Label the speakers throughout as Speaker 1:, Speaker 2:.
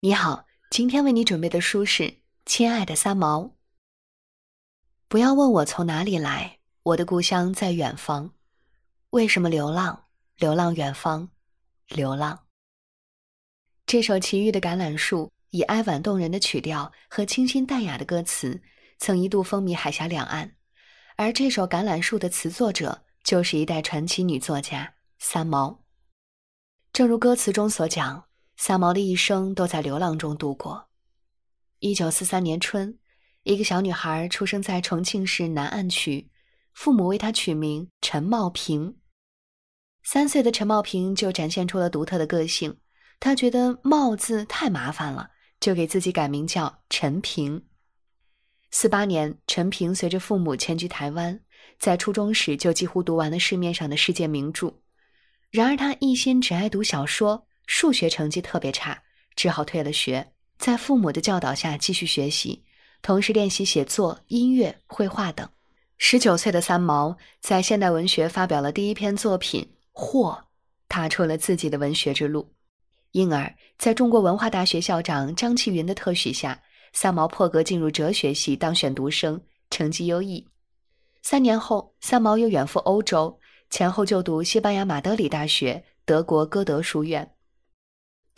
Speaker 1: 你好，今天为你准备的书是《亲爱的三毛》。不要问我从哪里来，我的故乡在远方。为什么流浪？流浪远方，流浪。这首奇遇的橄榄树，以哀婉动人的曲调和清新淡雅的歌词，曾一度风靡海峡两岸。而这首橄榄树的词作者，就是一代传奇女作家三毛。正如歌词中所讲。三毛的一生都在流浪中度过。一九四三年春，一个小女孩出生在重庆市南岸区，父母为她取名陈茂平。三岁的陈茂平就展现出了独特的个性，他觉得“茂”字太麻烦了，就给自己改名叫陈平。四八年，陈平随着父母迁居台湾，在初中时就几乎读完了市面上的世界名著。然而，他一心只爱读小说。数学成绩特别差，只好退了学，在父母的教导下继续学习，同时练习写作、音乐、绘画等。十九岁的三毛在现代文学发表了第一篇作品《惑》，踏出了自己的文学之路。因而，在中国文化大学校长张其云的特许下，三毛破格进入哲学系，当选读生，成绩优异。三年后，三毛又远赴欧洲，前后就读西班牙马德里大学、德国歌德书院。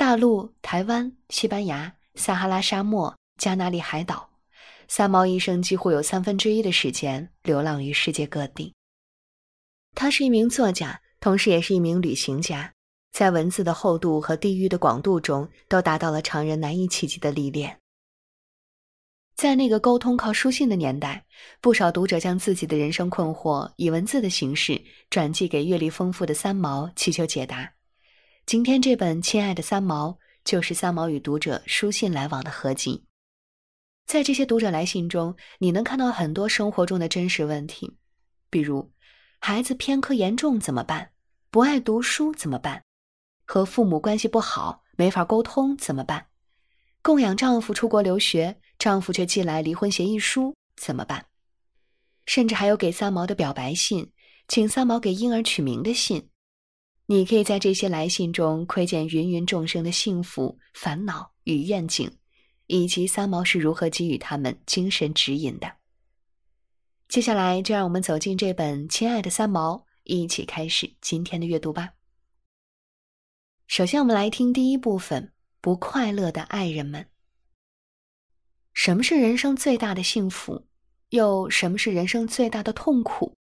Speaker 1: 大陆、台湾、西班牙、撒哈拉沙漠、加纳利海岛，三毛一生几乎有三分之一的时间流浪于世界各地。他是一名作家，同时也是一名旅行家，在文字的厚度和地域的广度中都达到了常人难以企及的历练。在那个沟通靠书信的年代，不少读者将自己的人生困惑以文字的形式转寄给阅历丰富的三毛，祈求解答。今天这本《亲爱的三毛》就是三毛与读者书信来往的合集，在这些读者来信中，你能看到很多生活中的真实问题，比如孩子偏科严重怎么办？不爱读书怎么办？和父母关系不好，没法沟通怎么办？供养丈夫出国留学，丈夫却寄来离婚协议书怎么办？甚至还有给三毛的表白信，请三毛给婴儿取名的信。你可以在这些来信中窥见芸芸众生的幸福、烦恼与愿景，以及三毛是如何给予他们精神指引的。接下来，就让我们走进这本《亲爱的三毛》，一起开始今天的阅读吧。首先，我们来听第一部分《不快乐的爱人们》。什么是人生最大的幸福？又什么是人生最大的痛苦？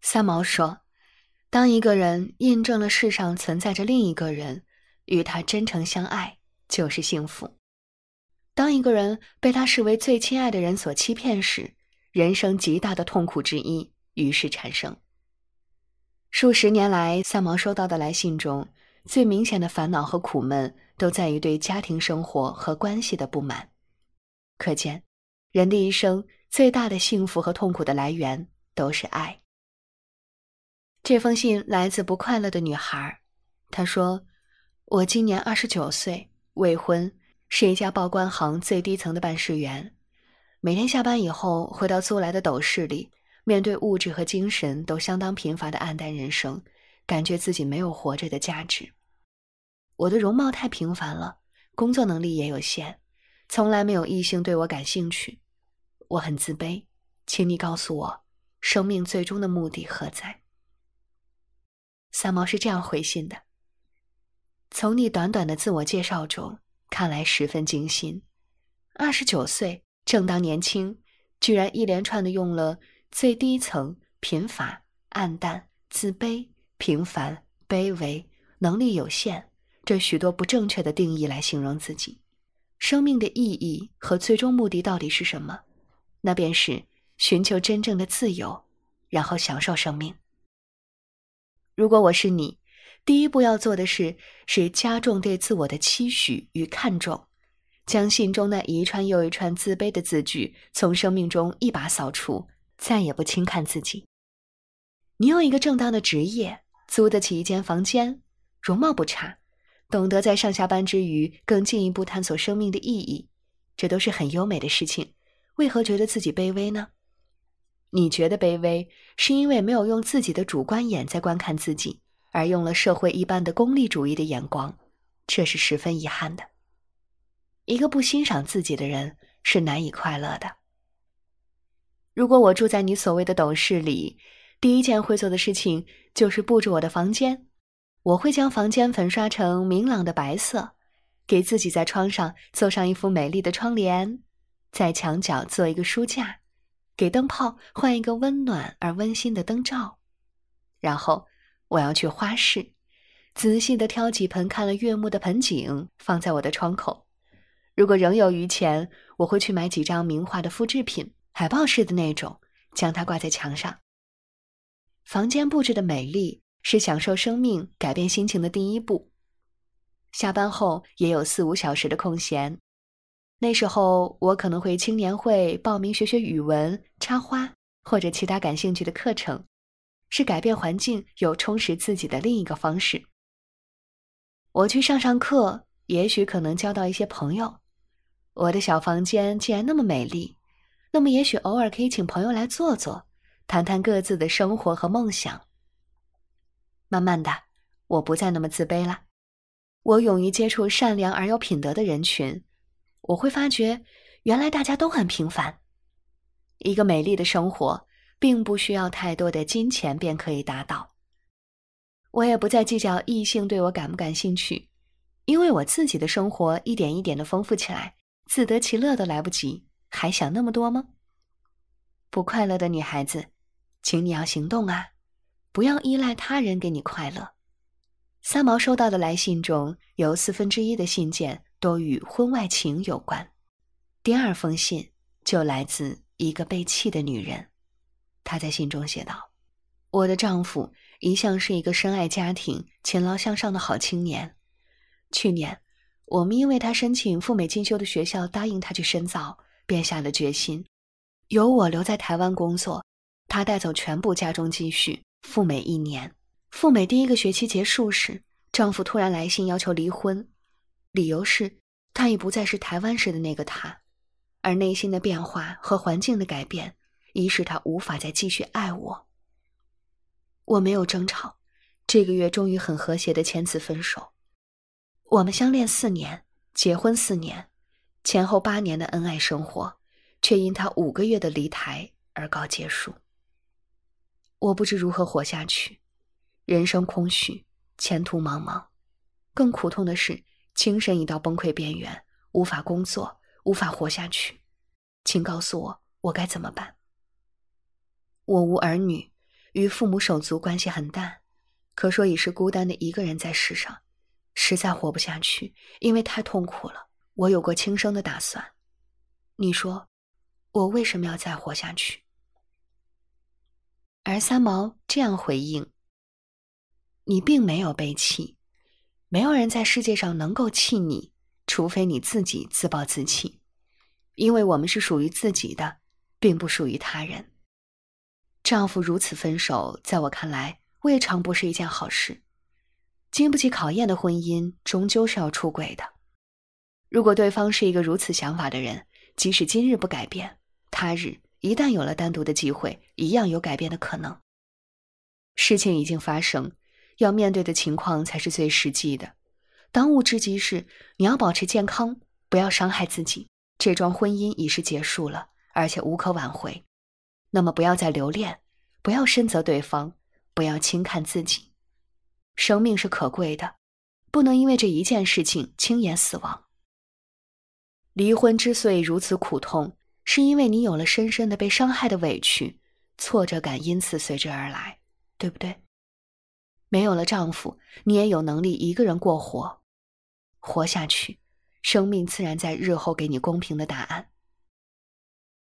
Speaker 1: 三毛说。当一个人印证了世上存在着另一个人，与他真诚相爱，就是幸福。当一个人被他视为最亲爱的人所欺骗时，人生极大的痛苦之一于是产生。数十年来，三毛收到的来信中，最明显的烦恼和苦闷，都在于对家庭生活和关系的不满。可见，人的一生最大的幸福和痛苦的来源，都是爱。这封信来自不快乐的女孩儿。她说：“我今年二十九岁，未婚，是一家报关行最低层的办事员。每天下班以后，回到租来的斗室里，面对物质和精神都相当贫乏的黯淡人生，感觉自己没有活着的价值。我的容貌太平凡了，工作能力也有限，从来没有异性对我感兴趣。我很自卑，请你告诉我，生命最终的目的何在？”三毛是这样回信的：“从你短短的自我介绍中，看来十分精心。二十九岁，正当年轻，居然一连串的用了最低层、贫乏、暗淡、自卑、平凡、卑微、能力有限这许多不正确的定义来形容自己。生命的意义和最终目的到底是什么？那便是寻求真正的自由，然后享受生命。”如果我是你，第一步要做的事是加重对自我的期许与看重，将信中那一串又一串自卑的字句从生命中一把扫除，再也不轻看自己。你有一个正当的职业，租得起一间房间，容貌不差，懂得在上下班之余更进一步探索生命的意义，这都是很优美的事情，为何觉得自己卑微呢？你觉得卑微，是因为没有用自己的主观眼在观看自己，而用了社会一般的功利主义的眼光，这是十分遗憾的。一个不欣赏自己的人是难以快乐的。如果我住在你所谓的董事里，第一件会做的事情就是布置我的房间。我会将房间粉刷成明朗的白色，给自己在窗上做上一副美丽的窗帘，在墙角做一个书架。给灯泡换一个温暖而温馨的灯罩，然后我要去花市，仔细的挑几盆看了悦目的盆景放在我的窗口。如果仍有余钱，我会去买几张名画的复制品，海报式的那种，将它挂在墙上。房间布置的美丽是享受生命、改变心情的第一步。下班后也有四五小时的空闲。那时候我可能会青年会报名学学语文、插花或者其他感兴趣的课程，是改变环境、有充实自己的另一个方式。我去上上课，也许可能交到一些朋友。我的小房间既然那么美丽，那么也许偶尔可以请朋友来坐坐，谈谈各自的生活和梦想。慢慢的，我不再那么自卑了，我勇于接触善良而有品德的人群。我会发觉，原来大家都很平凡。一个美丽的生活，并不需要太多的金钱便可以达到。我也不再计较异性对我感不感兴趣，因为我自己的生活一点一点的丰富起来，自得其乐都来不及，还想那么多吗？不快乐的女孩子，请你要行动啊，不要依赖他人给你快乐。三毛收到的来信中，有四分之一的信件。多与婚外情有关。第二封信就来自一个被弃的女人。她在信中写道：“我的丈夫一向是一个深爱家庭、勤劳向上的好青年。去年，我们因为他申请赴美进修的学校答应他去深造，便下了决心，由我留在台湾工作，他带走全部家中积蓄赴美一年。赴美第一个学期结束时，丈夫突然来信要求离婚。”理由是他已不再是台湾时的那个他，而内心的变化和环境的改变已使他无法再继续爱我。我没有争吵，这个月终于很和谐的签字分手。我们相恋四年，结婚四年，前后八年的恩爱生活，却因他五个月的离台而告结束。我不知如何活下去，人生空虚，前途茫茫。更苦痛的是。精神已到崩溃边缘，无法工作，无法活下去，请告诉我，我该怎么办？我无儿女，与父母手足关系很淡，可说已是孤单的一个人在世上，实在活不下去，因为太痛苦了。我有过轻生的打算，你说，我为什么要再活下去？而三毛这样回应：“你并没有被弃。”没有人在世界上能够气你，除非你自己自暴自弃。因为我们是属于自己的，并不属于他人。丈夫如此分手，在我看来，未尝不是一件好事。经不起考验的婚姻，终究是要出轨的。如果对方是一个如此想法的人，即使今日不改变，他日一旦有了单独的机会，一样有改变的可能。事情已经发生。要面对的情况才是最实际的，当务之急是你要保持健康，不要伤害自己。这桩婚姻已是结束了，而且无可挽回，那么不要再留恋，不要深责对方，不要轻看自己。生命是可贵的，不能因为这一件事情轻言死亡。离婚之所以如此苦痛，是因为你有了深深的被伤害的委屈，挫折感因此随之而来，对不对？没有了丈夫，你也有能力一个人过活，活下去，生命自然在日后给你公平的答案。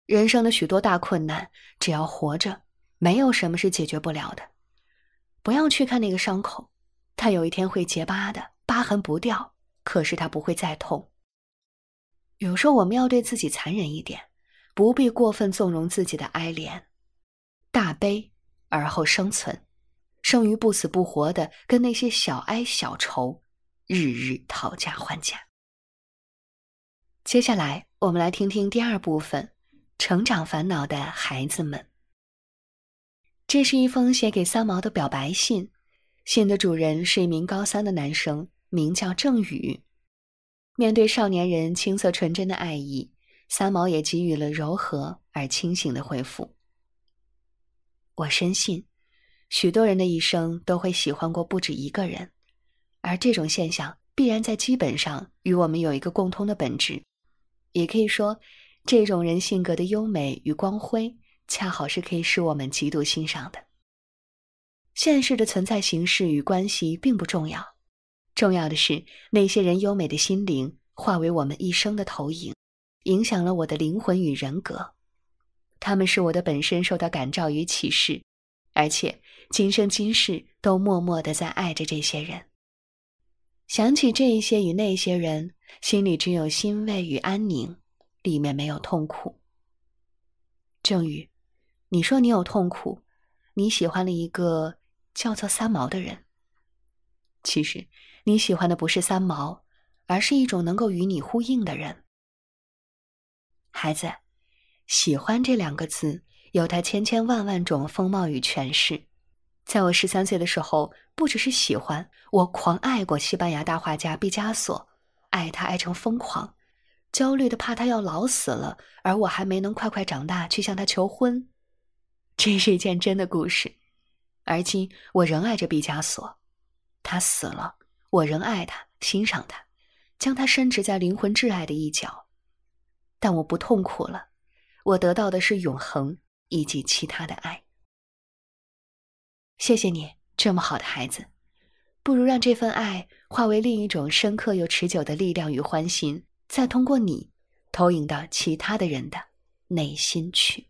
Speaker 1: 人生的许多大困难，只要活着，没有什么是解决不了的。不要去看那个伤口，它有一天会结疤的，疤痕不掉，可是它不会再痛。有时候我们要对自己残忍一点，不必过分纵容自己的哀怜，大悲而后生存。剩余不死不活的，跟那些小哀小愁，日日讨价还价。接下来，我们来听听第二部分：成长烦恼的孩子们。这是一封写给三毛的表白信，信的主人是一名高三的男生，名叫郑宇。面对少年人青涩纯真的爱意，三毛也给予了柔和而清醒的回复。我深信。许多人的一生都会喜欢过不止一个人，而这种现象必然在基本上与我们有一个共通的本质。也可以说，这种人性格的优美与光辉，恰好是可以使我们极度欣赏的。现实的存在形式与关系并不重要，重要的是那些人优美的心灵化为我们一生的投影，影响了我的灵魂与人格。他们使我的本身受到感召与启示，而且。今生今世都默默的在爱着这些人。想起这一些与那些人，心里只有欣慰与安宁，里面没有痛苦。正宇，你说你有痛苦，你喜欢了一个叫做三毛的人。其实你喜欢的不是三毛，而是一种能够与你呼应的人。孩子，喜欢这两个字有它千千万万种风貌与诠释。在我十三岁的时候，不只是喜欢，我狂爱过西班牙大画家毕加索，爱他爱成疯狂，焦虑的怕他要老死了，而我还没能快快长大去向他求婚。这是一件真的故事。而今我仍爱着毕加索，他死了，我仍爱他，欣赏他，将他伸直在灵魂挚爱的一角。但我不痛苦了，我得到的是永恒以及其他的爱。谢谢你这么好的孩子，不如让这份爱化为另一种深刻又持久的力量与欢欣，再通过你投影到其他的人的内心去。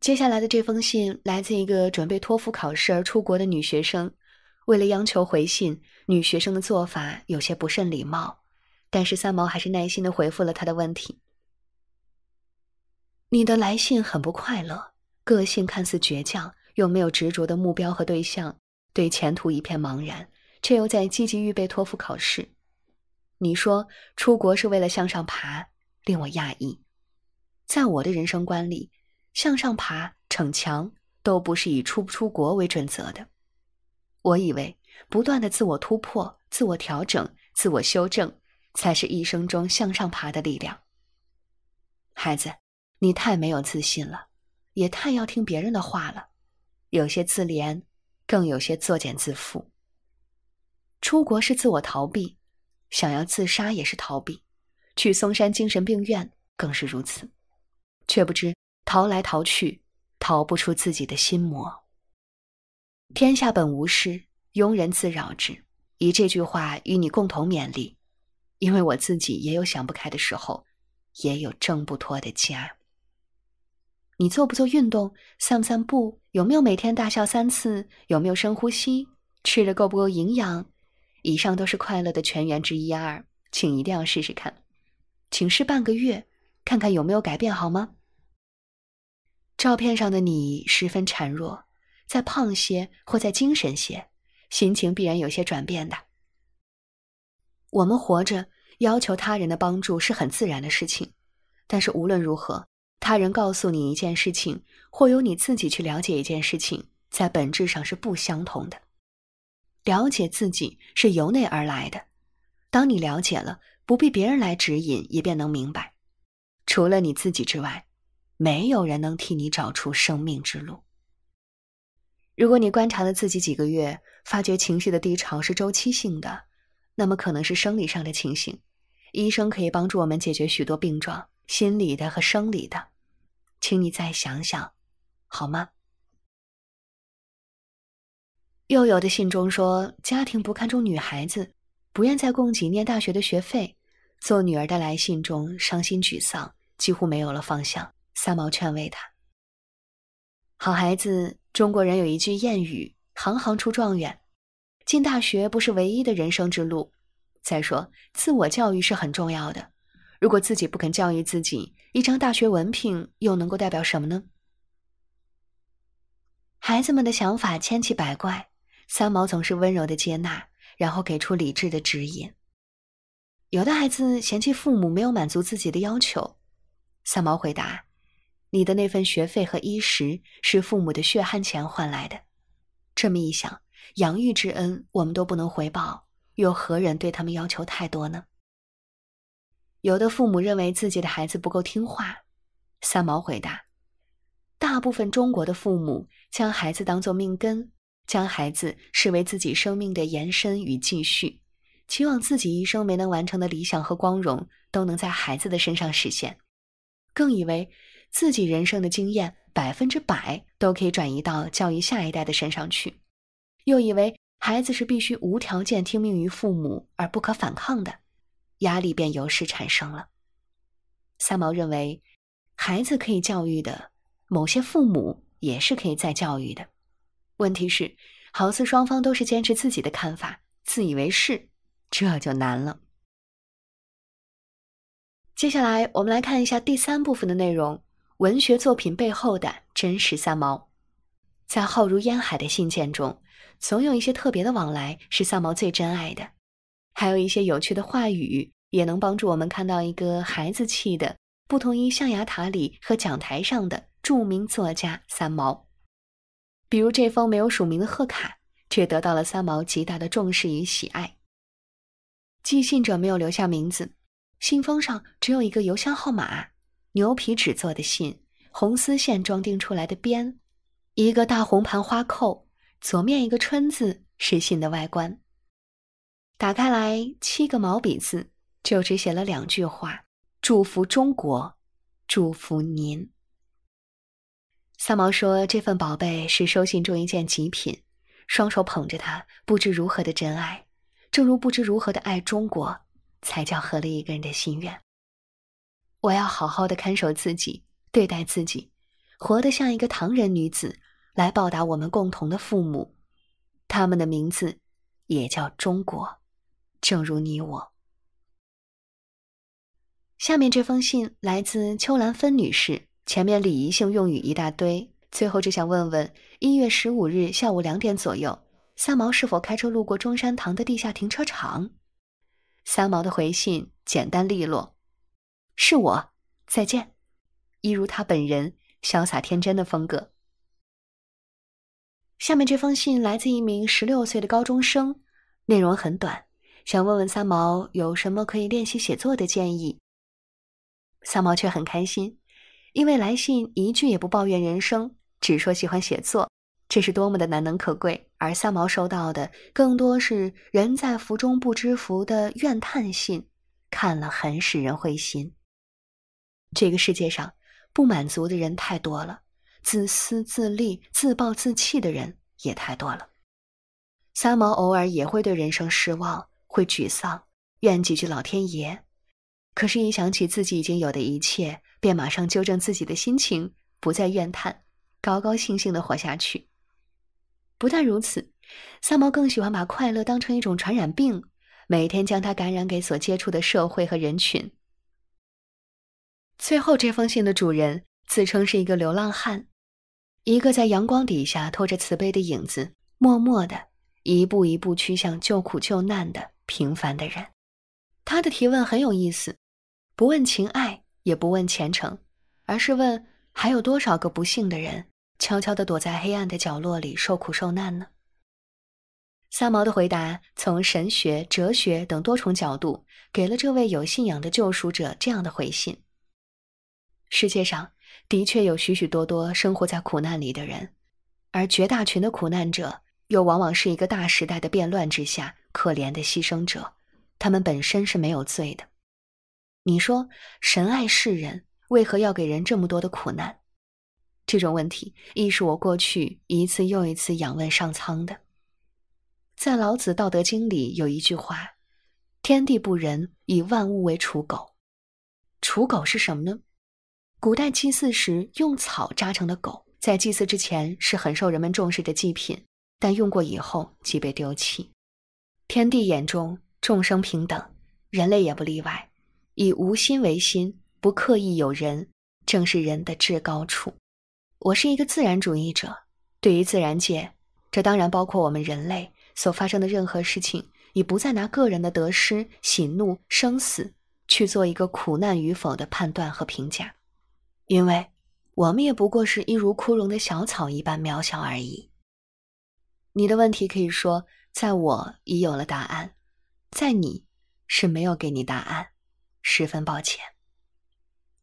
Speaker 1: 接下来的这封信来自一个准备托福考试而出国的女学生，为了央求回信，女学生的做法有些不甚礼貌，但是三毛还是耐心的回复了他的问题。你的来信很不快乐。个性看似倔强，又没有执着的目标和对象，对前途一片茫然，却又在积极预备托福考试。你说出国是为了向上爬，令我讶异。在我的人生观里，向上爬、逞强都不是以出不出国为准则的。我以为，不断的自我突破、自我调整、自我修正，才是一生中向上爬的力量。孩子，你太没有自信了。也太要听别人的话了，有些自怜，更有些作茧自缚。出国是自我逃避，想要自杀也是逃避，去嵩山精神病院更是如此。却不知逃来逃去，逃不出自己的心魔。天下本无事，庸人自扰之。以这句话与你共同勉励，因为我自己也有想不开的时候，也有挣不脱的家。你做不做运动？散不散步？有没有每天大笑三次？有没有深呼吸？吃的够不够营养？以上都是快乐的全员之一二，请一定要试试看，请试半个月，看看有没有改变，好吗？照片上的你十分孱弱，再胖些或再精神些，心情必然有些转变的。我们活着，要求他人的帮助是很自然的事情，但是无论如何。他人告诉你一件事情，或由你自己去了解一件事情，在本质上是不相同的。了解自己是由内而来的，当你了解了，不必别人来指引，也便能明白。除了你自己之外，没有人能替你找出生命之路。如果你观察了自己几个月，发觉情绪的低潮是周期性的，那么可能是生理上的情形，医生可以帮助我们解决许多病状。心理的和生理的，请你再想想，好吗？又有的信中说家庭不看重女孩子，不愿再供给念大学的学费。做女儿的来信中伤心沮丧，几乎没有了方向。三毛劝慰他：“好孩子，中国人有一句谚语‘行行出状元’，进大学不是唯一的人生之路。再说，自我教育是很重要的。”如果自己不肯教育自己，一张大学文凭又能够代表什么呢？孩子们的想法千奇百怪，三毛总是温柔的接纳，然后给出理智的指引。有的孩子嫌弃父母没有满足自己的要求，三毛回答：“你的那份学费和衣食是父母的血汗钱换来的，这么一想，养育之恩我们都不能回报，又何人对他们要求太多呢？”有的父母认为自己的孩子不够听话。三毛回答：“大部分中国的父母将孩子当做命根，将孩子视为自己生命的延伸与继续，期望自己一生没能完成的理想和光荣都能在孩子的身上实现，更以为自己人生的经验百分之百都可以转移到教育下一代的身上去，又以为孩子是必须无条件听命于父母而不可反抗的。”压力便由此产生了。三毛认为，孩子可以教育的，某些父母也是可以再教育的。问题是，好似双方都是坚持自己的看法，自以为是，这就难了。接下来，我们来看一下第三部分的内容：文学作品背后的真实三毛。在浩如烟海的信件中，总有一些特别的往来是三毛最珍爱的。还有一些有趣的话语，也能帮助我们看到一个孩子气的、不同于象牙塔里和讲台上的著名作家三毛。比如这封没有署名的贺卡，却得到了三毛极大的重视与喜爱。寄信者没有留下名字，信封上只有一个邮箱号码。牛皮纸做的信，红丝线装订出来的边，一个大红盘花扣，左面一个春字，是信的外观。打开来，七个毛笔字就只写了两句话：“祝福中国，祝福您。”三毛说：“这份宝贝是收信中一件极品，双手捧着它，不知如何的珍爱，正如不知如何的爱中国，才叫合了一个人的心愿。”我要好好的看守自己，对待自己，活得像一个唐人女子，来报答我们共同的父母，他们的名字也叫中国。正如你我，下面这封信来自秋兰芬女士，前面礼仪性用语一大堆，最后只想问问：一月十五日下午两点左右，三毛是否开车路过中山堂的地下停车场？三毛的回信简单利落，是我再见，一如他本人潇洒天真的风格。下面这封信来自一名十六岁的高中生，内容很短。想问问三毛有什么可以练习写作的建议？三毛却很开心，因为来信一句也不抱怨人生，只说喜欢写作，这是多么的难能可贵。而三毛收到的更多是“人在福中不知福”的怨叹信，看了很使人灰心。这个世界上，不满足的人太多了，自私自利、自暴自弃的人也太多了。三毛偶尔也会对人生失望。会沮丧，怨几句老天爷，可是，一想起自己已经有的一切，便马上纠正自己的心情，不再怨叹，高高兴兴的活下去。不但如此，三毛更喜欢把快乐当成一种传染病，每天将它感染给所接触的社会和人群。最后这封信的主人自称是一个流浪汉，一个在阳光底下拖着慈悲的影子，默默的一步一步趋向救苦救难的。平凡的人，他的提问很有意思，不问情爱，也不问前程，而是问还有多少个不幸的人悄悄的躲在黑暗的角落里受苦受难呢？三毛的回答从神学、哲学等多重角度，给了这位有信仰的救赎者这样的回信。世界上的确有许许多多生活在苦难里的人，而绝大群的苦难者又往往是一个大时代的变乱之下。可怜的牺牲者，他们本身是没有罪的。你说，神爱世人，为何要给人这么多的苦难？这种问题亦是我过去一次又一次仰问上苍的。在老子《道德经》里有一句话：“天地不仁，以万物为刍狗。”“刍狗”是什么呢？古代祭祀时用草扎成的狗，在祭祀之前是很受人们重视的祭品，但用过以后即被丢弃。天地眼中众生平等，人类也不例外。以无心为心，不刻意有人，正是人的至高处。我是一个自然主义者，对于自然界，这当然包括我们人类所发生的任何事情，已不再拿个人的得失、喜怒、生死去做一个苦难与否的判断和评价，因为我们也不过是一如枯荣的小草一般渺小而已。你的问题可以说。在我已有了答案，在你是没有给你答案，十分抱歉。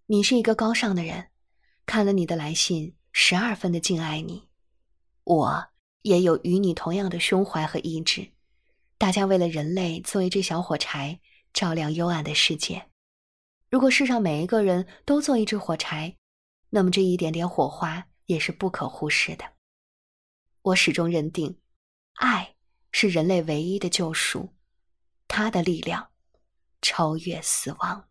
Speaker 1: 你是一个高尚的人，看了你的来信，十二分的敬爱你。我也有与你同样的胸怀和意志，大家为了人类做一只小火柴，照亮幽暗的世界。如果世上每一个人都做一只火柴，那么这一点点火花也是不可忽视的。我始终认定，爱。是人类唯一的救赎，它的力量超越死亡。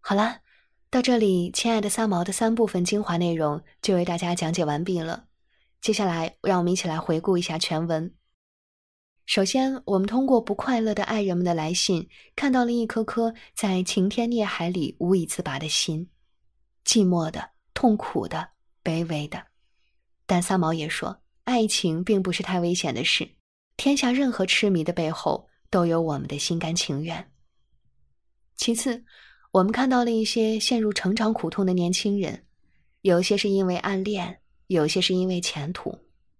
Speaker 1: 好啦，到这里，亲爱的三毛的三部分精华内容就为大家讲解完毕了。接下来，让我们一起来回顾一下全文。首先，我们通过不快乐的爱人们的来信，看到了一颗颗在晴天孽海里无以自拔的心，寂寞的、痛苦的、卑微的。但三毛也说。爱情并不是太危险的事，天下任何痴迷的背后都有我们的心甘情愿。其次，我们看到了一些陷入成长苦痛的年轻人，有些是因为暗恋，有些是因为前途，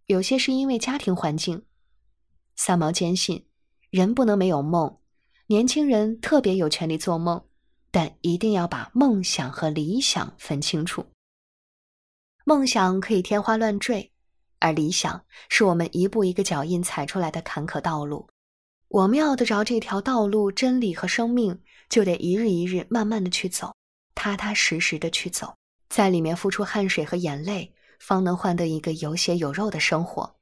Speaker 1: 有些是因为家庭环境。三毛坚信，人不能没有梦，年轻人特别有权利做梦，但一定要把梦想和理想分清楚。梦想可以天花乱坠。而理想是我们一步一个脚印踩出来的坎坷道路，我们要得着这条道路真理和生命，就得一日一日慢慢的去走，踏踏实实的去走，在里面付出汗水和眼泪，方能换得一个有血有肉的生活。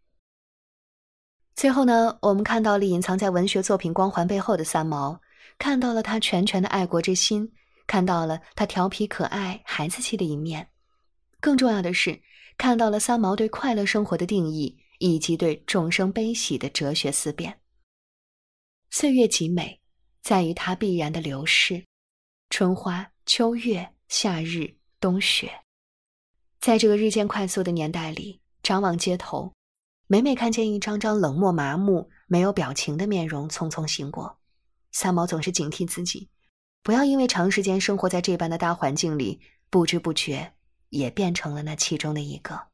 Speaker 1: 最后呢，我们看到了隐藏在文学作品光环背后的三毛，看到了他拳拳的爱国之心，看到了他调皮可爱孩子气的一面，更重要的是。看到了三毛对快乐生活的定义，以及对众生悲喜的哲学思辨。岁月极美，在于它必然的流逝。春花秋月，夏日冬雪。在这个日渐快速的年代里，张望街头，每每看见一张张冷漠麻木、没有表情的面容匆匆行过，三毛总是警惕自己，不要因为长时间生活在这般的大环境里，不知不觉。也变成了那其中的一个。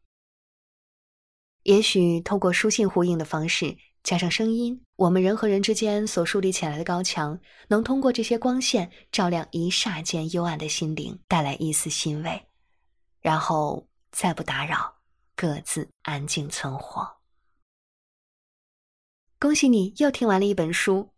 Speaker 1: 也许通过书信呼应的方式，加上声音，我们人和人之间所树立起来的高墙，能通过这些光线照亮一霎间幽暗的心灵，带来一丝欣慰，然后再不打扰，各自安静存活。恭喜你又听完了一本书。